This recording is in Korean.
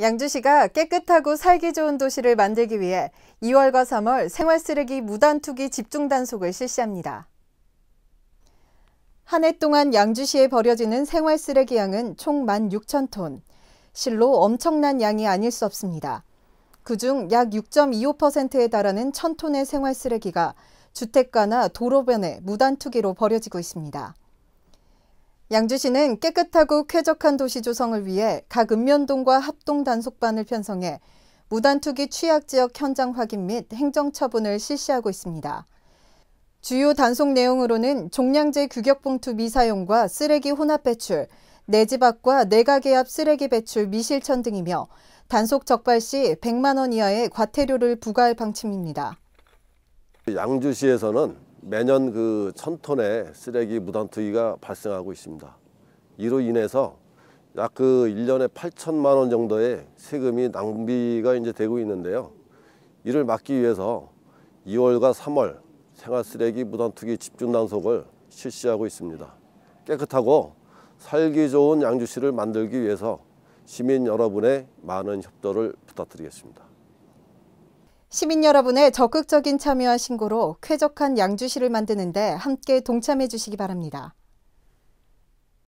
양주시가 깨끗하고 살기 좋은 도시를 만들기 위해 2월과 3월 생활 쓰레기 무단 투기 집중 단속을 실시합니다. 한 해 동안 양주시에 버려지는 생활 쓰레기 양은 총 16,000톤. 실로 엄청난 양이 아닐 수 없습니다. 그 중 약 6.25%에 달하는 1,000톤의 생활 쓰레기가 주택가나 도로변에 무단 투기로 버려지고 있습니다. 양주시는 깨끗하고 쾌적한 도시 조성을 위해 각 읍면동과 합동 단속반을 편성해 무단 투기 취약 지역 현장 확인 및 행정 처분을 실시하고 있습니다. 주요 단속 내용으로는 종량제 규격 봉투 미사용과 쓰레기 혼합 배출, 내집 앞과 내가게 앞 쓰레기 배출 미실천 등이며 단속 적발 시 100만 원 이하의 과태료를 부과할 방침입니다. 양주시에서는 매년 그 천톤의 쓰레기 무단투기가 발생하고 있습니다. 이로 인해서 약그 일년에팔천만원 정도의 세금이 낭비가 이제 되고 있는데요. 이를 막기 위해서 2월과 3월 생활 쓰레기 무단투기 집중 단속을 실시하고 있습니다. 깨끗하고 살기 좋은 양주시를 만들기 위해서 시민 여러분의 많은 협조를 부탁드리겠습니다. 시민 여러분의 적극적인 참여와 신고로 쾌적한 양주시를 만드는데 함께 동참해 주시기 바랍니다.